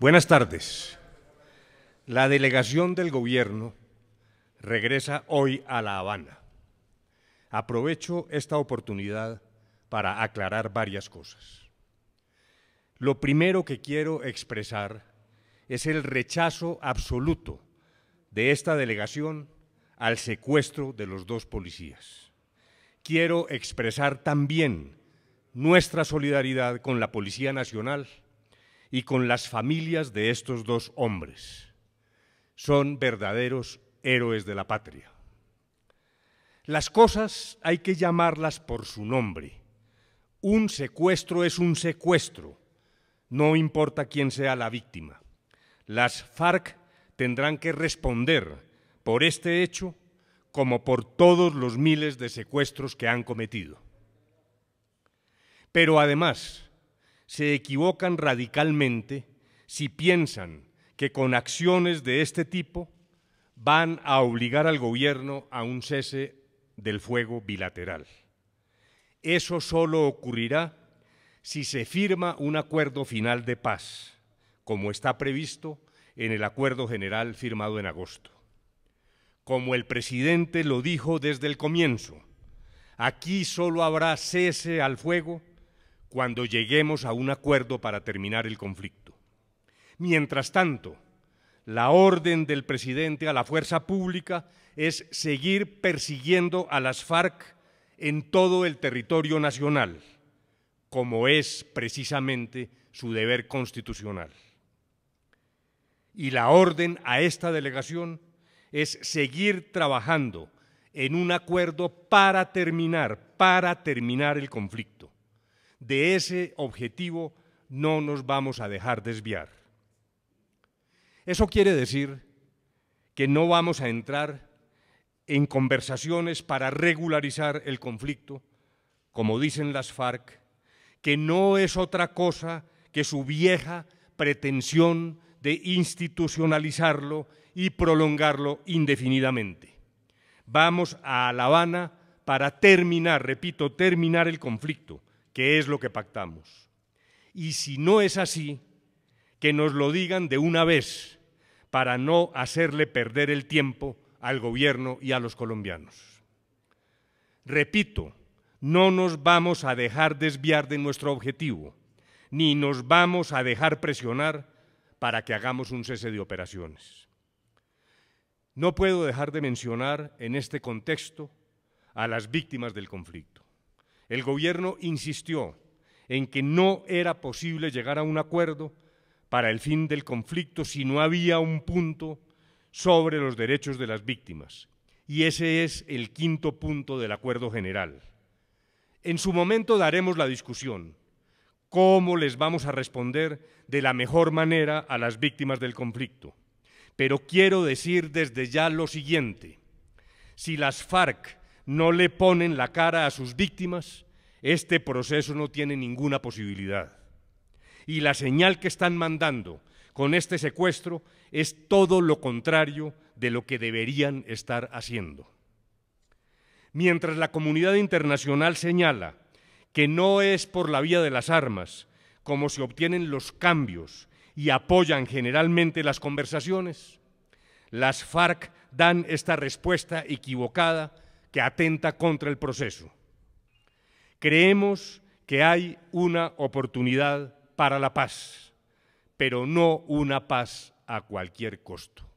Buenas tardes. La delegación del gobierno regresa hoy a La Habana. Aprovecho esta oportunidad para aclarar varias cosas. Lo primero que quiero expresar es el rechazo absoluto de esta delegación al secuestro de los dos policías. Quiero expresar también nuestra solidaridad con la Policía Nacional y con las familias de estos dos hombres. Son verdaderos héroes de la patria. Las cosas hay que llamarlas por su nombre. Un secuestro es un secuestro, no importa quién sea la víctima. Las FARC tendrán que responder por este hecho como por todos los miles de secuestros que han cometido. Pero además, se equivocan radicalmente si piensan que con acciones de este tipo van a obligar al gobierno a un cese del fuego bilateral. Eso solo ocurrirá si se firma un acuerdo final de paz, como está previsto en el acuerdo general firmado en agosto. Como el presidente lo dijo desde el comienzo, aquí solo habrá cese al fuego cuando lleguemos a un acuerdo para terminar el conflicto. Mientras tanto, la orden del presidente a la fuerza pública es seguir persiguiendo a las FARC en todo el territorio nacional, como es precisamente su deber constitucional. Y la orden a esta delegación es seguir trabajando en un acuerdo para terminar, para terminar el conflicto. De ese objetivo no nos vamos a dejar desviar. Eso quiere decir que no vamos a entrar en conversaciones para regularizar el conflicto, como dicen las FARC, que no es otra cosa que su vieja pretensión de institucionalizarlo y prolongarlo indefinidamente. Vamos a La Habana para terminar, repito, terminar el conflicto, que es lo que pactamos. Y si no es así, que nos lo digan de una vez para no hacerle perder el tiempo al gobierno y a los colombianos. Repito, no nos vamos a dejar desviar de nuestro objetivo, ni nos vamos a dejar presionar para que hagamos un cese de operaciones. No puedo dejar de mencionar en este contexto a las víctimas del conflicto. El gobierno insistió en que no era posible llegar a un acuerdo para el fin del conflicto si no había un punto sobre los derechos de las víctimas. Y ese es el quinto punto del acuerdo general. En su momento daremos la discusión, cómo les vamos a responder de la mejor manera a las víctimas del conflicto. Pero quiero decir desde ya lo siguiente, si las FARC no le ponen la cara a sus víctimas, este proceso no tiene ninguna posibilidad. Y la señal que están mandando con este secuestro es todo lo contrario de lo que deberían estar haciendo. Mientras la comunidad internacional señala que no es por la vía de las armas como se obtienen los cambios y apoyan generalmente las conversaciones, las FARC dan esta respuesta equivocada que atenta contra el proceso. Creemos que hay una oportunidad para la paz, pero no una paz a cualquier costo.